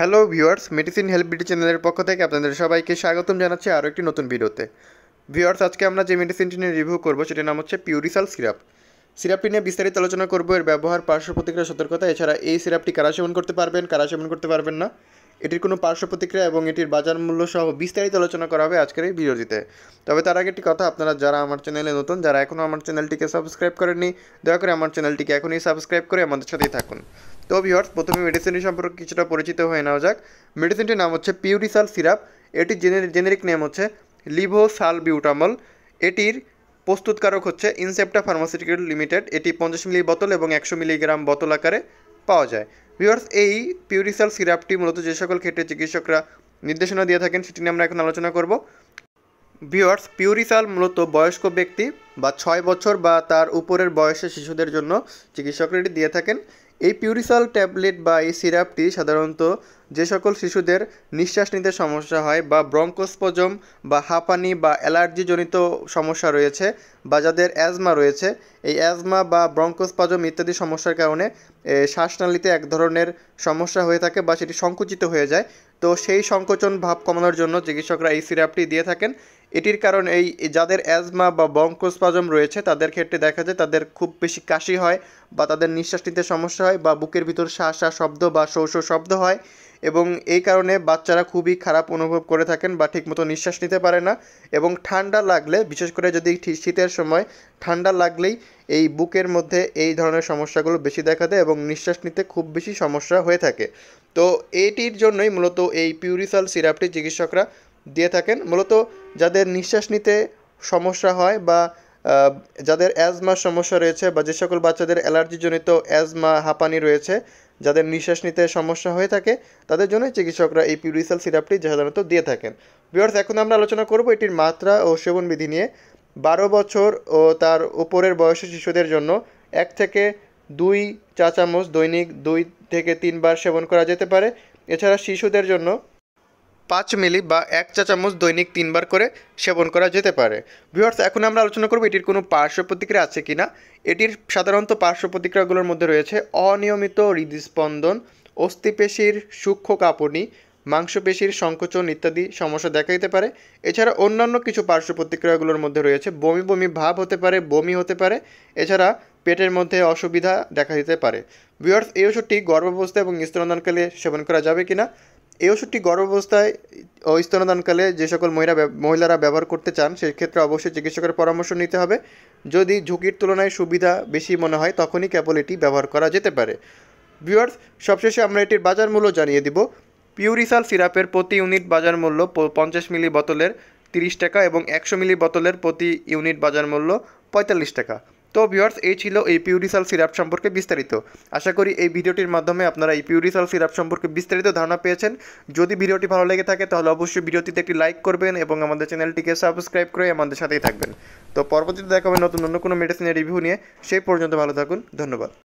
hello viewers medicine help BD চ্যানেলের পক্ষ থেকে আপনাদের সবাইকে স্বাগতম জানাচ্ছি আরও একটি নতুন ভিডিওতে ভিউয়ার্স আজকে আমরা যে মেডিসিনটি নিয়ে রিভিউ করবো সেটির নাম হচ্ছে পিউরিসাল সিরাপ সিরাপটি নিয়ে বিস্তারিত আলোচনা করবো এর ব্যবহার পার্শ্ব প্রতিক্রিয়া সতর্কতা এছাড়া এই সিরাপটি কারা সেবন করতে পারবেন কারা সেবন করতে পারবেন না এটির কোনো পার্শ্ব প্রতিক্রিয়া এবং এটির বাজার মূল্য সহ বিস্তারিত আলোচনা করা হবে আজকের এই ভিডিওতে তবে তার আগে একটি কথা আপনারা যারা আমার চ্যানেলে নতুন যারা এখনও আমার চ্যানেলটিকে সাবস্ক্রাইব করেননি দয়া করে আমার চ্যানেলটিকে এখনই সাবস্ক্রাইব করে আমাদের সাথেই থাকুন তো ভিওর্স প্রথমে মেডিসিনটি সম্পর্কে কিছুটা পরিচিত হয়ে নেওয়া যাক মেডিসিনটির নাম হচ্ছে পিউরিসাল সিরাপ এটির জেনেরিক নেম হচ্ছে লিভো সাল বিউটামল এটির প্রস্তুতকারক হচ্ছে ইনসেপ্টা ফার্মাসিউটিক্যাল লিমিটেড এটি পঞ্চাশ মিলি বোতল এবং একশো মিলিগ্রাম বোতল আকারে পাওয়া যায় ভিওর্স এই পিউরিসাল সিরাপটি মূলত যে সকল ক্ষেত্রে চিকিৎসকরা নির্দেশনা দিয়ে থাকেন সেটি নিয়ে আমরা এখন আলোচনা করব ভিওর্স পিউরিসাল মূলত বয়স্ক ব্যক্তি বা ছয় বছর বা তার উপরের বয়সের শিশুদের জন্য চিকিৎসকরা এটি দিয়ে থাকেন এই পিউরিসল ট্যাবলেট বা এই সিরাপটি সাধারণত যে সকল শিশুদের নিঃশ্বাস নিতে সমস্যা হয় বা ব্রঙ্কোস্পজম বা হাঁপানি বা অ্যালার্জিজনিত সমস্যা রয়েছে বা যাদের অ্যাজমা রয়েছে এই অ্যাজমা বা ব্রঙ্কোস্পজম ইত্যাদি সমস্যার কারণে শ্বাসনালীতে এক ধরনের সমস্যা হয়ে থাকে বা সেটি সংকুচিত হয়ে যায় তো সেই সংকোচন ভাব কমানোর জন্য চিকিৎসকরা এই সিরাপটি দিয়ে থাকেন এটির কারণ এই যাদের অ্যাজমা বা বঙ্কস্পাজম রয়েছে তাদের ক্ষেত্রে দেখা যায় তাদের খুব বেশি কাশি হয় বা তাদের নিঃশ্বাস নিতে সমস্যা হয় বা বুকের ভিতর শ্বাস শ্বাস শব্দ বা শৌ শব্দ হয় এবং এই কারণে বাচ্চারা খুবই খারাপ অনুভব করে থাকেন বা ঠিকমতো নিঃশ্বাস নিতে পারে না এবং ঠান্ডা লাগলে বিশেষ করে যদি শীতের সময় ঠান্ডা লাগলেই এই বুকের মধ্যে এই ধরনের সমস্যাগুলো বেশি দেখা দেয় এবং নিঃশ্বাস নিতে খুব বেশি সমস্যা হয়ে থাকে তো এটির জন্যই মূলত এই পিউরিসাল সিরাপটি চিকিৎসকরা দিয়ে থাকেন মূলত যাদের নিঃশ্বাস নিতে সমস্যা হয় বা যাদের অ্যাজমার সমস্যা রয়েছে বা যে সকল বাচ্চাদের অ্যালার্জিজনিত অ্যাজমা হাঁপানি রয়েছে যাদের নিঃশ্বাস নিতে সমস্যা হয়ে থাকে তাদের জন্য চিকিৎসকরা এই পিউরিসাল সিরাপটি সাধারণত দিয়ে থাকেন বিয়ার্স এখন আমরা আলোচনা করব এটির মাত্রা ও সেবনবিধি নিয়ে বারো বছর ও তার উপরের বয়সী শিশুদের জন্য এক থেকে দুই চা চামচ দৈনিক দুই থেকে তিনবার সেবন করা যেতে পারে এছাড়া শিশুদের জন্য পাঁচ মিলি বা এক চা চামচ দৈনিক তিনবার করে সেবন করা যেতে পারে ভিউয়ার্স এখন আমরা আলোচনা করব এটির কোনো পার্শ্ব প্রতিক্রিয়া আছে কি না এটির সাধারণত পার্শ্ব প্রতিক্রিয়াগুলোর মধ্যে রয়েছে অনিয়মিত হৃদস্পন্দন অস্থিপেশির সূক্ষ্ম কাঁপুনি মাংসপেশির সংকোচন ইত্যাদি সমস্যা দেখা দিতে পারে এছাড়া অন্যান্য কিছু পার্শ্ব প্রতিক্রিয়াগুলোর মধ্যে রয়েছে বমি বমি ভাব হতে পারে বমি হতে পারে এছাড়া পেটের মধ্যে অসুবিধা দেখা দিতে পারে বিয়ার্স এই ওষুধটি গর্ভাবস্থা এবং স্তনদানকালে সেবন করা যাবে কিনা এই ওষুধটি গর্ভাবস্থায় ও স্তনদানকালে যে সকল মহিলা মহিলারা ব্যবহার করতে চান সেক্ষেত্রে অবশ্যই চিকিৎসকের পরামর্শ নিতে হবে যদি ঝুঁকির তুলনায় সুবিধা বেশি মনে হয় তখনই কেবল এটি ব্যবহার করা যেতে পারে ভিওয়ার্স সবশেষে আমরা এটির বাজার মূল্য জানিয়ে দিব পিউরিসাল সিরাপের প্রতি ইউনিট বাজার মূল্য পঞ্চাশ মিলি বোতলের তিরিশ টাকা এবং একশো মিলি বোতলের প্রতি ইউনিট বাজার মূল্য পঁয়তাল্লিশ টাকা তো ভিওর্স এই ছিল এই পিউরিসাল সিরাপ সম্পর্কে বিস্তারিত আশা করি এই ভিডিওটির মাধ্যমে আপনারা এই পিউরিসাল সিরাপ সম্পর্কে বিস্তারিত ধারণা পেয়েছেন যদি ভিডিওটি ভালো লেগে থাকে তাহলে অবশ্যই ভিডিওটিতে একটি লাইক করবেন এবং আমাদের চ্যানেলটিকে সাবস্ক্রাইব করে আমাদের সাথেই থাকবেন তো পরবর্তীতে দেখাবেন নতুন অন্য কোনো মেডিসিনের রিভিউ নিয়ে সেই পর্যন্ত ভালো থাকুন ধন্যবাদ